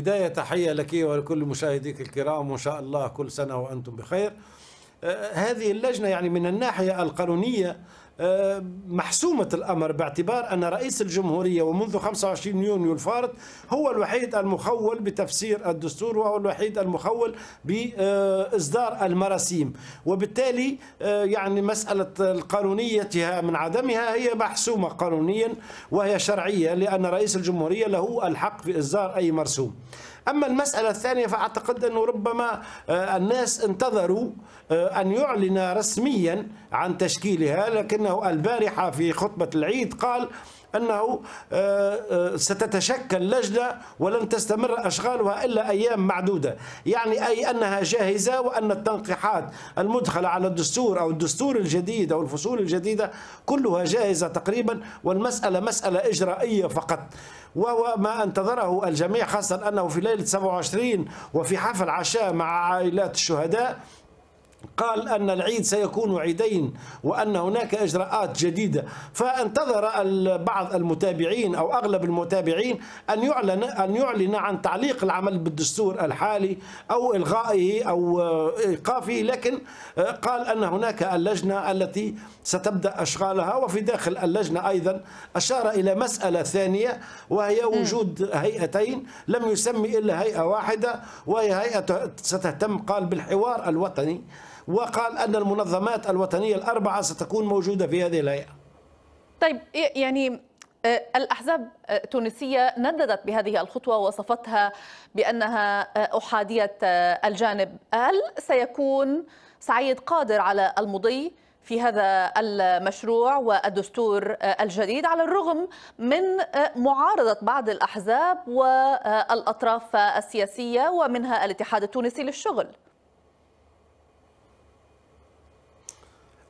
بداية تحية لك ولكل مشاهديك الكرام وإن شاء الله كل سنة وأنتم بخير آه، هذه اللجنة يعني من الناحية القانونية محسومة الأمر باعتبار أن رئيس الجمهورية ومنذ 25 يونيو الفارط هو الوحيد المخول بتفسير الدستور وهو الوحيد المخول بإصدار المراسيم وبالتالي آه، يعني مسألة القانونيتها من عدمها هي محسومة قانونيا وهي شرعية لأن رئيس الجمهورية له الحق في إصدار أي مرسوم أما المسألة الثانية فأعتقد أنه ربما آه، الناس انتظروا آه، أن يعلن رسميا عن تشكيلها لكنه البارحة في خطبة العيد قال أنه آه، آه، ستتشكل لجنة ولن تستمر أشغالها إلا أيام معدودة يعني أي أنها جاهزة وأن التنقيحات المدخلة على الدستور أو الدستور الجديد أو الفصول الجديدة كلها جاهزة تقريبا والمسألة مسألة إجرائية فقط وهو ما انتظره الجميع خاصة أنه في ليلة 27 وفي حفل عشاء مع عائلات الشهداء قال أن العيد سيكون عيدين وأن هناك إجراءات جديدة فانتظر بعض المتابعين أو أغلب المتابعين أن يعلن أن يعلن عن تعليق العمل بالدستور الحالي أو إلغائه أو إيقافه لكن قال أن هناك اللجنة التي ستبدأ أشغالها وفي داخل اللجنة أيضا أشار إلى مسألة ثانية وهي وجود هيئتين لم يسمي إلا هيئة واحدة وهي هيئة ستهتم قال بالحوار الوطني وقال أن المنظمات الوطنية الأربعة ستكون موجودة في هذه الهيئة طيب يعني آه، الأحزاب التونسية نددت بهذه الخطوة ووصفتها بأنها آه، أحادية آه، الجانب هل سيكون سعيد قادر على المضي في هذا المشروع والدستور الجديد على الرغم من معارضة بعض الأحزاب والأطراف السياسية ومنها الاتحاد التونسي للشغل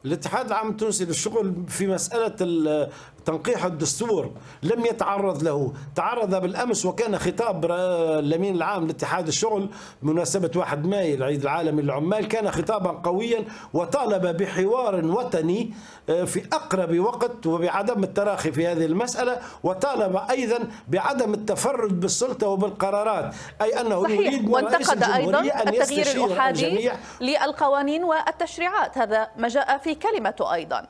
الاتحاد العام التونسي للشغل في مسألة تنقيح الدستور لم يتعرض له تعرض بالأمس وكان خطاب الأمين العام لاتحاد الشغل بمناسبة 1 ماي العيد العالمي للعمال كان خطابا قويا وطالب بحوار وطني آه، في أقرب وقت وبعدم التراخي في هذه المسألة وطالب أيضا بعدم التفرد بالسلطة وبالقرارات أي أنه صحيح. يريد وانتقد أيضا التغيير الأحادي للقوانين والتشريعات هذا ما جاء في كلمته أيضا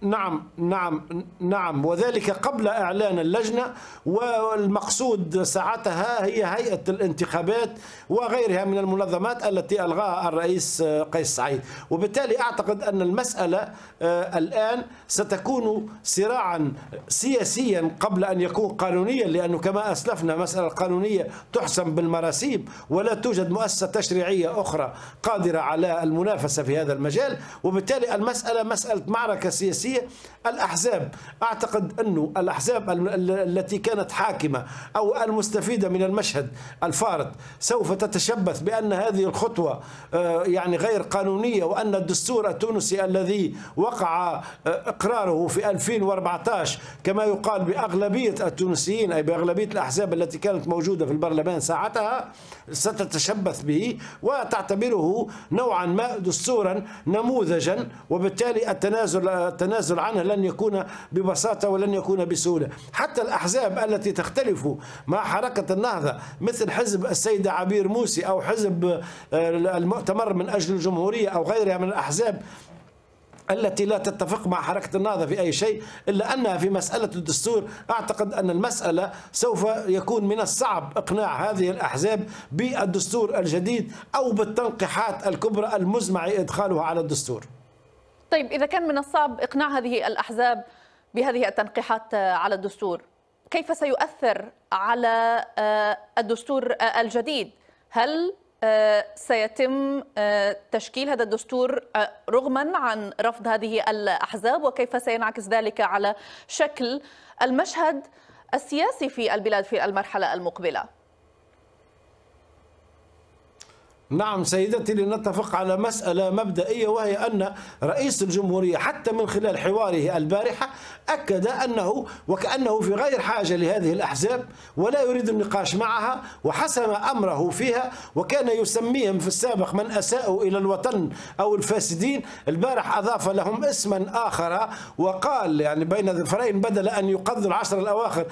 نعم نعم نعم وذلك قبل اعلان اللجنه والمقصود ساعتها هي هيئه الانتخابات وغيرها من المنظمات التي الغاها الرئيس قيس سعيد وبالتالي اعتقد ان المساله آه، الان ستكون صراعا سياسيا قبل ان يكون قانونيا لانه كما اسلفنا مساله قانونيه تحسم بالمراسيب ولا توجد مؤسسه تشريعيه اخرى قادره على المنافسه في هذا المجال وبالتالي المساله مساله معركه سياسيه السياسية الأحزاب أعتقد أنه الأحزاب التي كانت حاكمة أو المستفيدة من المشهد الفارط سوف تتشبث بأن هذه الخطوة آه، يعني غير قانونية وأن الدستور التونسي الذي وقع آه، إقراره في 2014 كما يقال بأغلبية التونسيين أي بأغلبية الأحزاب التي كانت موجودة في البرلمان ساعتها ستتشبث به وتعتبره نوعا ما دستورا نموذجا وبالتالي التنازل التنازل التنازل عنه لن يكون ببساطة ولن يكون بسهولة حتى الأحزاب التي تختلف مع حركة النهضة مثل حزب السيدة عبير موسي أو حزب آه، المؤتمر من أجل الجمهورية أو غيرها من الأحزاب التي لا تتفق مع حركة النهضة في أي شيء إلا أنها في مسألة الدستور أعتقد أن المسألة سوف يكون من الصعب إقناع هذه الأحزاب بالدستور الجديد أو بالتنقيحات الكبرى المزمع إدخالها على الدستور طيب إذا كان من الصعب إقناع هذه الأحزاب بهذه التنقيحات آه، على الدستور كيف سيؤثر على آه، الدستور آه، الجديد هل سيتم تشكيل هذا الدستور رغما عن رفض هذه الأحزاب وكيف سينعكس ذلك على شكل المشهد السياسي في البلاد في المرحلة المقبلة نعم سيدتي لنتفق على مسألة مبدئية وهي أن رئيس الجمهورية حتى من خلال حواره البارحة أكد أنه وكأنه في غير حاجة لهذه الأحزاب ولا يريد النقاش معها وحسم أمره فيها وكان يسميهم في السابق من أساءوا إلى الوطن أو الفاسدين البارح أضاف لهم اسما آخر وقال يعني بين ذفرين بدل أن يقضوا العشر الأواخر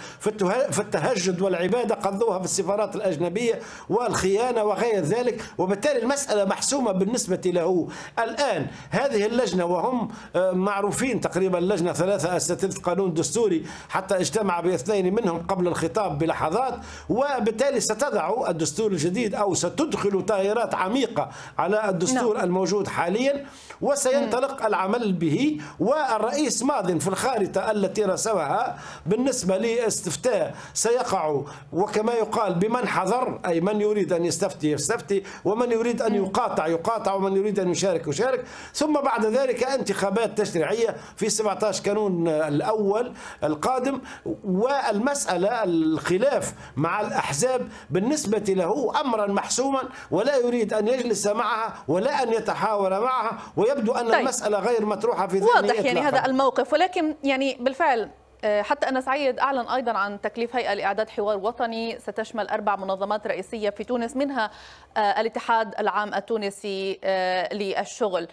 في التهجد والعبادة قضوها في السفارات الأجنبية والخيانة وغير ذلك وبالتالي المسألة محسومة بالنسبة له الآن هذه اللجنة وهم آه، معروفين تقريبا اللجنة ثلاثة أساتذة قانون دستوري حتى اجتمع باثنين منهم قبل الخطاب بلحظات وبالتالي ستضع الدستور الجديد أو ستدخل تغييرات عميقة على الدستور لا. نعم. الموجود حاليا وسينطلق العمل به والرئيس ماض في الخارطة التي رسمها بالنسبة لاستفتاء سيقع وكما يقال بمن حضر أي من يريد أن يستفتي يستفتي ومن يريد أن يقاطع يقاطع ومن يريد أن يشارك يشارك ثم بعد ذلك انتخابات تشريعية في 17 كانون الأول القادم والمسألة الخلاف مع الأحزاب بالنسبة له أمرا محسوما ولا يريد أن يجلس معها ولا أن يتحاور معها ويبدو أن طيب. المسألة غير مطروحة في ذهنه واضح يعني هذا الموقف ولكن يعني بالفعل آه، حتى أن سعيد أعلن أيضا عن تكليف هيئة لإعداد حوار وطني ستشمل أربع منظمات رئيسية في تونس منها آه، الاتحاد العام التونسي آه، للشغل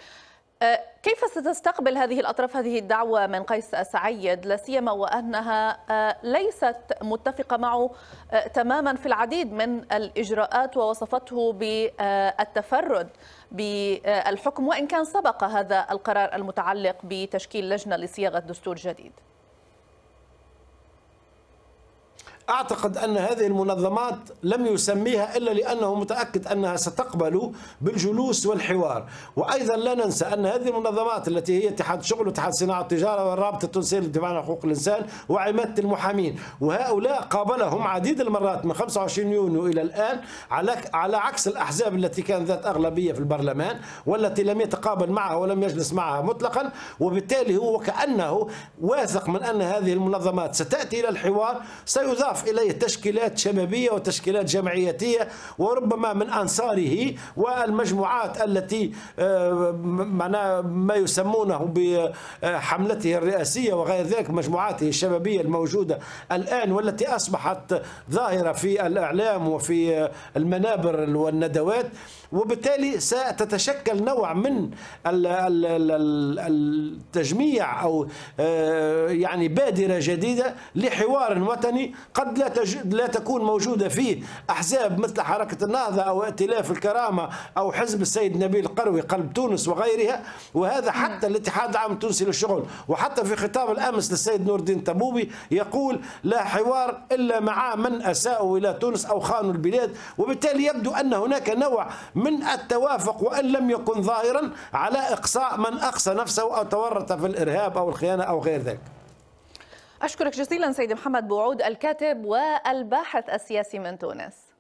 كيف ستستقبل هذه الأطراف هذه الدعوة من قيس سعيد لاسيما وأنها ليست متفقة معه تماما في العديد من الإجراءات ووصفته بالتفرد بالحكم وإن كان سبق هذا القرار المتعلق بتشكيل لجنة لصياغة دستور جديد أعتقد أن هذه المنظمات لم يسميها إلا لأنه متأكد أنها ستقبل بالجلوس والحوار وأيضا لا ننسى أن هذه المنظمات التي هي اتحاد شغل واتحاد صناعة التجارة والرابطة التونسية للدفاع عن حقوق الإنسان وعمادة المحامين وهؤلاء قابلهم عديد المرات من 25 يونيو إلى الآن على على عكس الأحزاب التي كانت ذات أغلبية في البرلمان والتي لم يتقابل معها ولم يجلس معها مطلقا وبالتالي هو كأنه واثق من أن هذه المنظمات ستأتي إلى الحوار سيضاف إليه تشكيلات شبابية وتشكيلات جمعيتية وربما من أنصاره والمجموعات التي آه، ما يسمونه بحملته الرئاسية وغير ذلك مجموعاته الشبابية الموجودة الآن والتي أصبحت ظاهرة في الإعلام وفي المنابر والندوات وبالتالي ستتشكل نوع من التجميع أو آه، يعني بادرة جديدة لحوار وطني قد لا تجد لا تكون موجوده فيه احزاب مثل حركه النهضه او ائتلاف الكرامه او حزب السيد نبيل القروي قلب تونس وغيرها وهذا نعم. حتى الاتحاد العام التونسي للشغل وحتى في خطاب الامس للسيد نور الدين تبوبي يقول لا حوار الا مع من اساءوا الى تونس او خانوا البلاد وبالتالي يبدو ان هناك نوع من التوافق وان لم يكن ظاهرا على اقصاء من اقصى نفسه او تورط في الارهاب او الخيانه او غير ذلك. أشكرك جزيلا سيد محمد بوعود الكاتب والباحث السياسي من تونس